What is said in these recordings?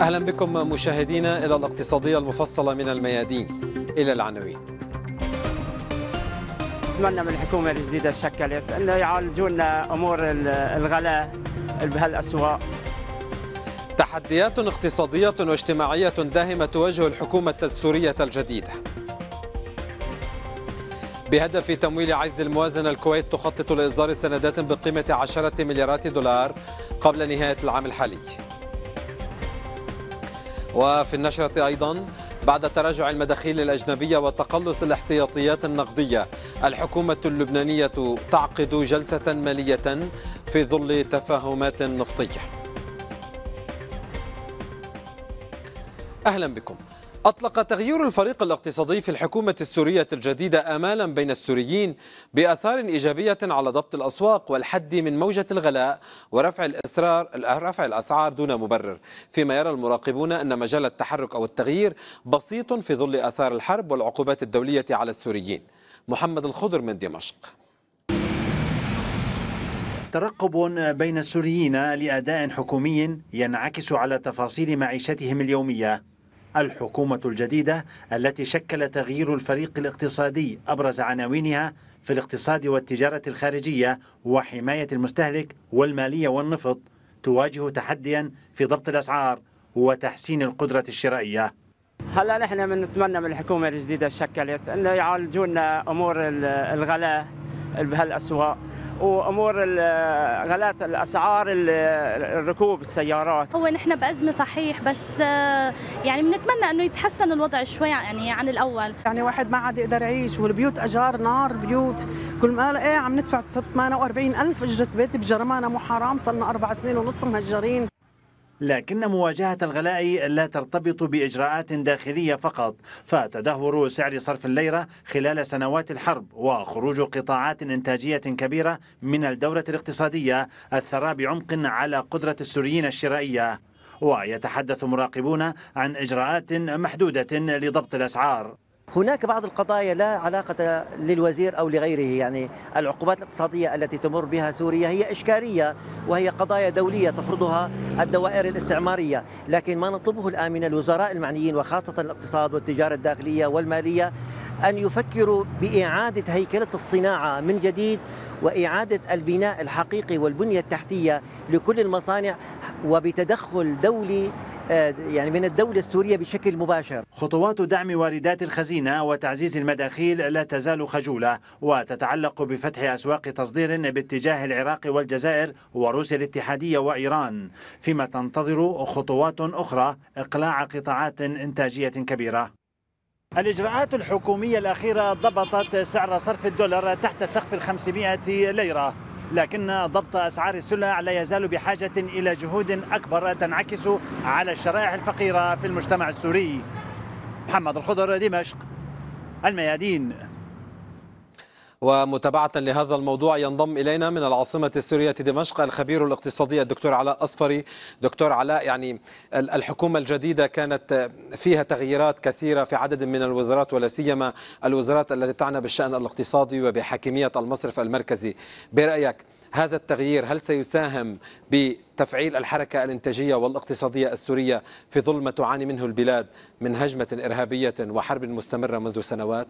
أهلا بكم مشاهدينا إلى الاقتصادية المفصلة من الميادين إلى العناوين نتمنى من الحكومة الجديدة شكلت أنه يعالجوا لنا أمور الغلاء بهالأسواق تحديات اقتصادية واجتماعية داهمة تواجه الحكومة السورية الجديدة بهدف تمويل عجز الموازنة الكويت تخطط لإصدار سندات بقيمة 10 مليارات دولار قبل نهاية العام الحالي وفي النشرة أيضا بعد تراجع المداخيل الأجنبية وتقلص الاحتياطيات النقدية الحكومة اللبنانية تعقد جلسة مالية في ظل تفاهمات نفطية أهلا بكم أطلق تغيير الفريق الاقتصادي في الحكومة السورية الجديدة آمالا بين السوريين بأثار إيجابية على ضبط الأسواق والحد من موجة الغلاء ورفع الإسرار رفع الأسعار دون مبرر، فيما يرى المراقبون أن مجال التحرك أو التغيير بسيط في ظل آثار الحرب والعقوبات الدولية على السوريين. محمد الخضر من دمشق. ترقب بين السوريين لأداء حكومي ينعكس على تفاصيل معيشتهم اليومية الحكومة الجديدة التي شكل تغيير الفريق الاقتصادي أبرز عناوينها في الاقتصاد والتجارة الخارجية وحماية المستهلك والمالية والنفط تواجه تحديا في ضبط الأسعار وتحسين القدرة الشرائية هلا نحن بنتمنى من الحكومة الجديدة شكلت انه يعالجون امور الغلاء بهالاسواق وامور غلات الاسعار الركوب السيارات هو نحن بازمه صحيح بس آه، يعني بنتمنى انه يتحسن الوضع شوي يعني عن الاول يعني واحد ما عاد يقدر يعيش والبيوت اجار نار بيوت كل ما قال ايه عم ندفع 48 الف اجره بيت بجرمانه مو حرام صرنا اربع سنين ونص مهجرين لكن مواجهة الغلاء لا ترتبط بإجراءات داخلية فقط فتدهور سعر صرف الليرة خلال سنوات الحرب وخروج قطاعات إنتاجية كبيرة من الدورة الاقتصادية أثرا بعمق على قدرة السوريين الشرائية ويتحدث مراقبون عن إجراءات محدودة لضبط الأسعار هناك بعض القضايا لا علاقة للوزير أو لغيره يعني العقوبات الاقتصادية التي تمر بها سوريا هي إشكالية وهي قضايا دولية تفرضها الدوائر الاستعمارية لكن ما نطلبه الآن من الوزراء المعنيين وخاصة الاقتصاد والتجارة الداخلية والمالية أن يفكروا بإعادة هيكلة الصناعة من جديد وإعادة البناء الحقيقي والبنية التحتية لكل المصانع وبتدخل دولي آه، يعني من الدولة السورية بشكل مباشر خطوات دعم واردات الخزينة وتعزيز المداخيل لا تزال خجولة وتتعلق بفتح أسواق تصدير باتجاه العراق والجزائر وروسيا الاتحادية وإيران فيما تنتظر خطوات أخرى إقلاع قطاعات إنتاجية كبيرة الإجراءات الحكومية الأخيرة ضبطت سعر صرف الدولار تحت سقف ال 500 ليرة لكن ضبط أسعار السلع لا يزال بحاجة إلى جهود أكبر تنعكس على الشرائح الفقيرة في المجتمع السوري محمد الخضر دمشق الميادين ومتابعة لهذا الموضوع ينضم إلينا من العاصمة السورية دمشق الخبير الاقتصادي الدكتور علاء أصفري دكتور علاء يعني الحكومة الجديدة كانت فيها تغييرات كثيرة في عدد من الوزارات ولا سيما الوزارات التي تعنى بالشأن الاقتصادي وبحاكمية المصرف المركزي برأيك هذا التغيير هل سيساهم بتفعيل الحركة الانتاجية والاقتصادية السورية في ظل ما تعاني منه البلاد من هجمة إرهابية وحرب مستمرة منذ سنوات؟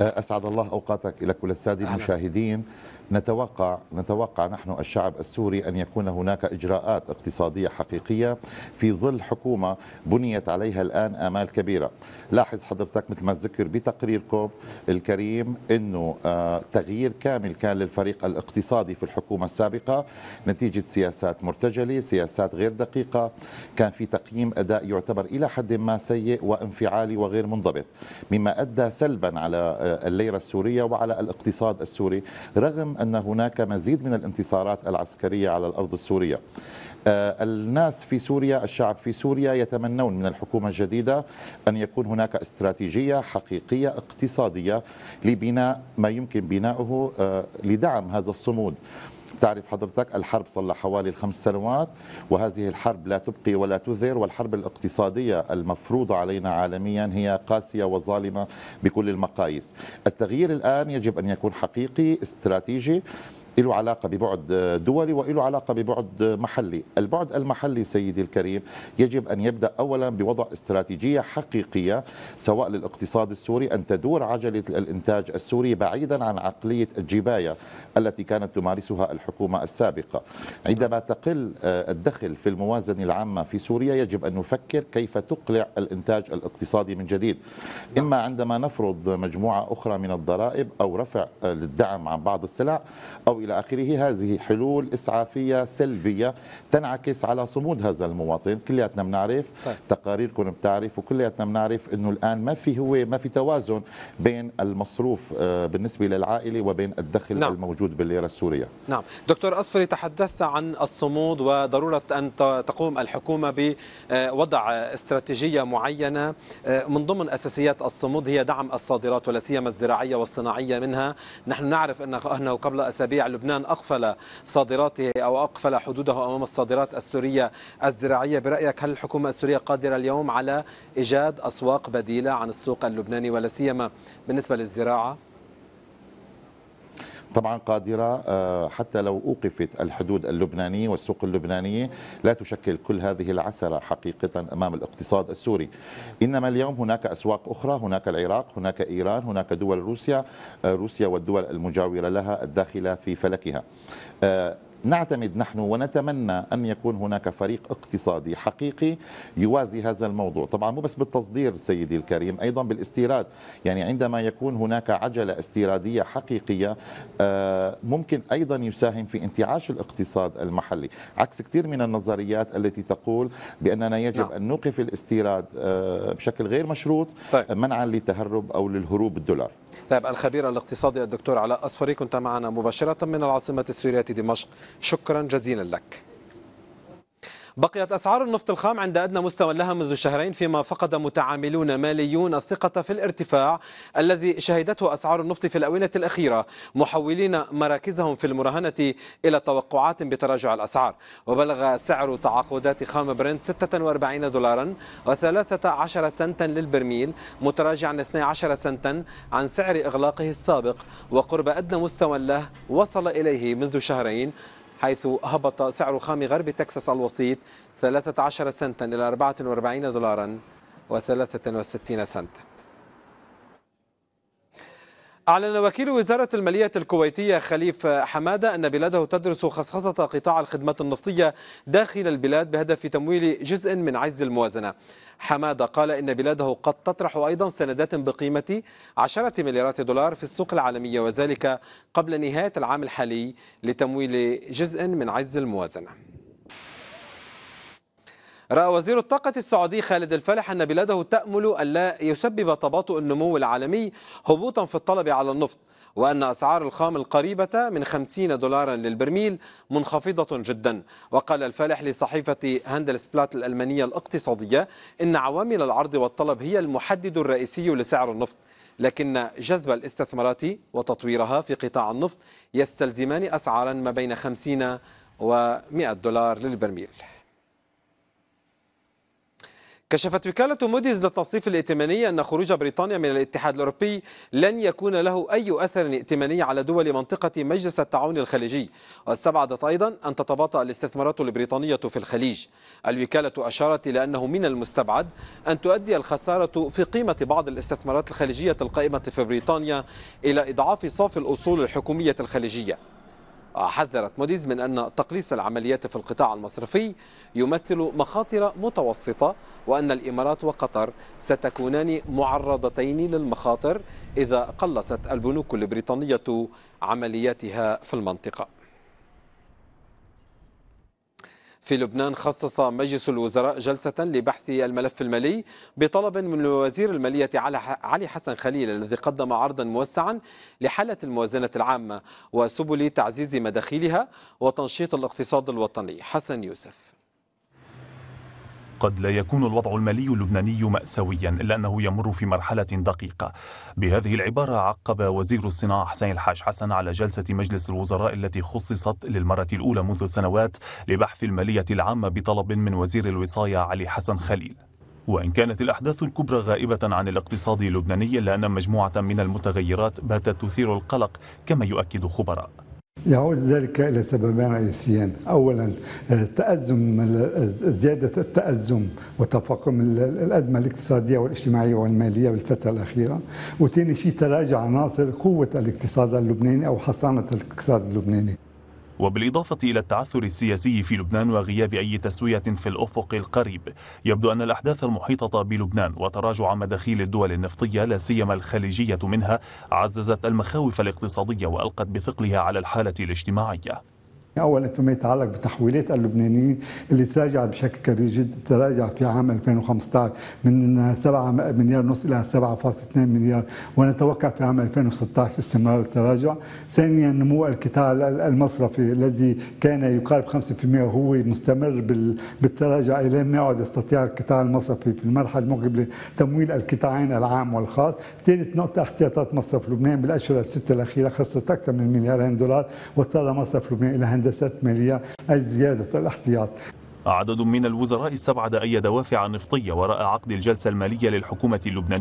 اسعد الله اوقاتك لك وللساده المشاهدين نتوقع نتوقع نحن الشعب السوري ان يكون هناك اجراءات اقتصاديه حقيقيه في ظل حكومه بنيت عليها الان امال كبيره لاحظ حضرتك مثل ما ذكر بتقريركم الكريم انه آه، تغيير كامل كان للفريق الاقتصادي في الحكومه السابقه نتيجه سياسات مرتجله سياسات غير دقيقه كان في تقييم اداء يعتبر الى حد ما سيء وانفعالي وغير منضبط مما ادى سلبا على آه، الليرة السورية وعلى الاقتصاد السوري رغم أن هناك مزيد من الانتصارات العسكرية على الأرض السورية آه، الناس في سوريا الشعب في سوريا يتمنون من الحكومة الجديدة أن يكون هناك استراتيجية حقيقية اقتصادية لبناء ما يمكن بناؤه آه، لدعم هذا الصمود تعرف حضرتك الحرب صار لها حوالي الخمس سنوات وهذه الحرب لا تبقي ولا تذر والحرب الاقتصادية المفروضة علينا عالميا هي قاسية وظالمة بكل المقاييس التغيير الآن يجب أن يكون حقيقي استراتيجي له علاقة ببعد دولي وله علاقة ببعد محلي البعد المحلي سيدي الكريم يجب أن يبدأ أولا بوضع استراتيجية حقيقية سواء للاقتصاد السوري أن تدور عجلة الإنتاج السوري بعيدا عن عقلية الجباية التي كانت تمارسها الحكومة السابقة عندما تقل آه، الدخل في الموازنة العامة في سوريا يجب أن نفكر كيف تقلع الإنتاج الاقتصادي من جديد إما عندما نفرض مجموعة أخرى من الضرائب أو رفع الدعم آه، عن بعض السلع أو إلى آخره هذه حلول إسعافية سلبية تنعكس على صمود هذا المواطن كلياتنا بنعرف طيب. تقاريركم بتعرف وكلياتنا بنعرف أنه الآن ما في هو ما في توازن بين المصروف آه، بالنسبة للعائلة وبين الدخل نعم. الموجود بالليرة السورية نعم دكتور أصفري تحدثت عن الصمود وضرورة أن تقوم الحكومة بوضع استراتيجية معينة آه، من ضمن أساسيات الصمود هي دعم الصادرات ولا سيما الزراعية والصناعية منها نحن نعرف أنه قبل أسابيع لبنان أقفل صادراته أو أقفل حدوده أمام الصادرات السورية الزراعية برأيك هل الحكومة السورية قادرة اليوم على إيجاد أسواق بديلة عن السوق اللبناني ولا سيما بالنسبة للزراعة؟ طبعا قادرة آه، حتى لو أوقفت الحدود اللبنانية والسوق اللبنانية لا تشكل كل هذه العسرة حقيقة أمام الاقتصاد السوري إنما اليوم هناك أسواق أخرى هناك العراق هناك إيران هناك دول روسيا آه، روسيا والدول المجاورة لها الداخلة في فلكها آه، نعتمد نحن ونتمنى أن يكون هناك فريق اقتصادي حقيقي يوازي هذا الموضوع طبعا مو بس بالتصدير سيدي الكريم أيضا بالاستيراد يعني عندما يكون هناك عجلة استيرادية حقيقية آه، ممكن أيضا يساهم في انتعاش الاقتصاد المحلي عكس كثير من النظريات التي تقول بأننا يجب نعم. أن نوقف الاستيراد آه، بشكل غير مشروط طيب. منعا للتهرب أو للهروب الدولار طيب الخبير الاقتصادي الدكتور علاء أصفري كنت معنا مباشرة من العاصمة السورية دمشق شكرا جزيلا لك بقيت أسعار النفط الخام عند أدنى مستوى لها منذ شهرين فيما فقد متعاملون ماليون الثقة في الارتفاع الذي شهدته أسعار النفط في الأونة الأخيرة محولين مراكزهم في المراهنة إلى توقعات بتراجع الأسعار وبلغ سعر تعاقدات خام برنت 46 دولارا و13 سنتا للبرميل متراجعا 12 سنتا عن سعر إغلاقه السابق وقرب أدنى مستوى له وصل إليه منذ شهرين حيث هبط سعر خام غرب تكساس الوسيط 13 سنتا إلى 44 دولارا و63 سنتا أعلن وكيل وزارة المالية الكويتية خليف حمادة أن بلاده تدرس خصخصة قطاع الخدمات النفطية داخل البلاد بهدف تمويل جزء من عجز الموازنة حمادة قال إن بلاده قد تطرح أيضا سندات بقيمة 10 مليارات دولار في السوق العالمية وذلك قبل نهاية العام الحالي لتمويل جزء من عجز الموازنة رأى وزير الطاقة السعودي خالد الفالح أن بلاده تأمل ألا يسبب تباطؤ النمو العالمي هبوطا في الطلب على النفط وأن أسعار الخام القريبة من 50 دولارا للبرميل منخفضة جدا وقال الفالح لصحيفة هاندلسبلات الألمانية الاقتصادية إن عوامل العرض والطلب هي المحدد الرئيسي لسعر النفط لكن جذب الاستثمارات وتطويرها في قطاع النفط يستلزمان أسعارا ما بين 50 و 100 دولار للبرميل كشفت وكالة موديز للتصنيف الائتماني أن خروج بريطانيا من الاتحاد الأوروبي لن يكون له أي أثر ائتماني على دول منطقة مجلس التعاون الخليجي واستبعدت أيضا أن تتباطأ الاستثمارات البريطانية في الخليج الوكالة أشارت إلى أنه من المستبعد أن تؤدي الخسارة في قيمة بعض الاستثمارات الخليجية القائمة في بريطانيا إلى إضعاف صافي الأصول الحكومية الخليجية حذرت موديز من أن تقليص العمليات في القطاع المصرفي يمثل مخاطر متوسطة وأن الإمارات وقطر ستكونان معرضتين للمخاطر إذا قلصت البنوك البريطانية عملياتها في المنطقة في لبنان خصص مجلس الوزراء جلسة لبحث الملف المالي بطلب من وزير المالية علي حسن خليل الذي قدم عرضا موسعا لحالة الموازنة العامة وسبل تعزيز مداخيلها وتنشيط الاقتصاد الوطني حسن يوسف قد لا يكون الوضع المالي اللبناني مأساويا إلا أنه يمر في مرحلة دقيقة بهذه العبارة عقب وزير الصناعة حسين الحاج حسن على جلسة مجلس الوزراء التي خصصت للمرة الأولى منذ سنوات لبحث المالية العامة بطلب من وزير الوصاية علي حسن خليل وإن كانت الأحداث الكبرى غائبة عن الاقتصاد اللبناني إلا أن مجموعة من المتغيرات باتت تثير القلق كما يؤكد خبراء يعود ذلك إلى سببين رئيسيين أولا آه، تأزم آه، زيادة التأزم وتفاقم الأزمة الاقتصادية والاجتماعية والمالية بالفترة الأخيرة وثاني شيء تراجع عناصر قوة الاقتصاد اللبناني أو حصانة الاقتصاد اللبناني وبالإضافة إلى التعثر السياسي في لبنان وغياب أي تسوية في الأفق القريب يبدو أن الأحداث المحيطة بلبنان وتراجع مداخيل الدول النفطية لا سيما الخليجية منها عززت المخاوف الاقتصادية وألقت بثقلها على الحالة الاجتماعية اولا فيما يتعلق بتحويلات اللبنانيين اللي تراجعت بشكل كبير جدا تراجع في عام 2015 من 7 مليار ونص الى 7.2 مليار ونتوقع في عام 2016 استمرار التراجع ثانيا نمو القطاع المصرفي الذي كان يقارب 5% هو مستمر بالتراجع الى ما يعد يستطيع القطاع المصرفي في المرحله المقبله تمويل القطاعين العام والخاص ثالث نقطه احتياطات مصرف لبنان بالاشهر السته الاخيره خسرت اكثر من مليارين دولار واضطر مصرف لبنان الى هند هندسات مالية أي زيادة الاحتياط عدد من الوزراء استبعد أي دوافع نفطية وراء عقد الجلسة المالية للحكومة اللبنانية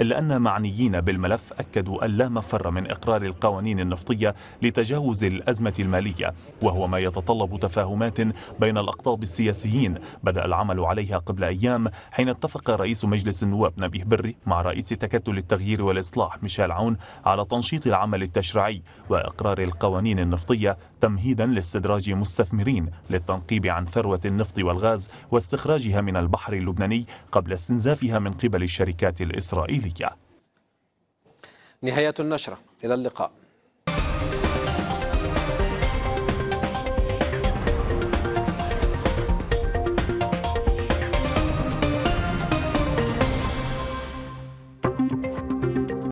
إلا أن معنيين بالملف أكدوا أن لا مفر من إقرار القوانين النفطية لتجاوز الأزمة المالية وهو ما يتطلب تفاهمات بين الأقطاب السياسيين بدأ العمل عليها قبل أيام حين اتفق رئيس مجلس النواب نبيه بري مع رئيس تكتل التغيير والإصلاح ميشيل عون على تنشيط العمل التشريعي وإقرار القوانين النفطية تمهيدا لاستدراج مستثمرين للتنقيب عن ثروة النفط والغاز واستخراجها من البحر اللبناني قبل استنزافها من قبل الشركات الإسرائيلية نهاية النشرة إلى اللقاء